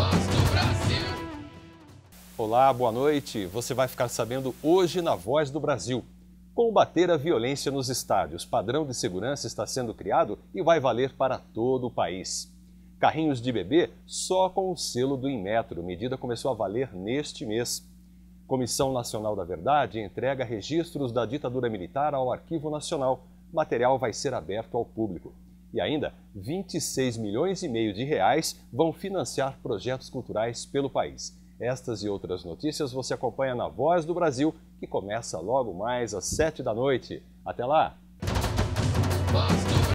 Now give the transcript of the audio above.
voz do Brasil. Olá, boa noite. Você vai ficar sabendo hoje na Voz do Brasil. Combater a violência nos estádios. Padrão de segurança está sendo criado e vai valer para todo o país. Carrinhos de bebê só com o selo do Inmetro. Medida começou a valer neste mês. Comissão Nacional da Verdade entrega registros da ditadura militar ao Arquivo Nacional. Material vai ser aberto ao público. E ainda, 26 milhões e meio de reais vão financiar projetos culturais pelo país. Estas e outras notícias você acompanha na Voz do Brasil, que começa logo mais às 7 da noite. Até lá!